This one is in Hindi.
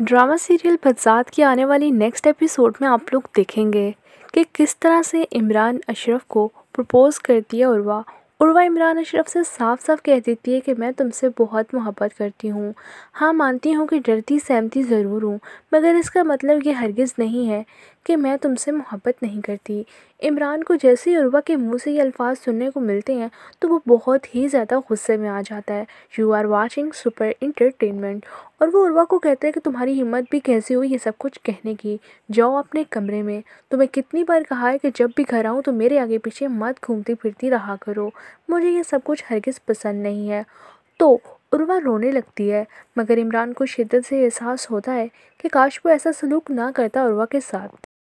ड्रामा सीरियल बदसात की आने वाली नेक्स्ट एपिसोड में आप लोग देखेंगे कि किस तरह से इमरान अशरफ को प्रपोज़ करती है उर्वा उर्वा इमरान अशरफ से साफ साफ कह देती है कि मैं तुमसे बहुत मोहब्बत करती हूँ हाँ मानती हूँ कि डरती सहमती ज़रूर हूँ मगर इसका मतलब ये हरगिज़ नहीं है कि मैं तुमसे मोहब्बत नहीं करती इमरान को जैसे ही उर्वा के मुंह से ये अल्फाज सुनने को मिलते हैं तो वो बहुत ही ज़्यादा गुस्से में आ जाता है you are watching super entertainment और वो उर्वा को कहता है कि तुम्हारी हिम्मत भी कैसे हुई ये सब कुछ कहने की जाओ अपने कमरे में तुम्हें कितनी बार कहा है कि जब भी घर आऊँ तो मेरे आगे पीछे मत घूमती फिरती रहा करो मुझे ये सब कुछ हरगिज़ पसंद नहीं है तो उर्वा रोने लगती है मगर इमरान को शिद्दत से एहसास होता है कि काश वो ऐसा सलूक ना करता उर्वा के साथ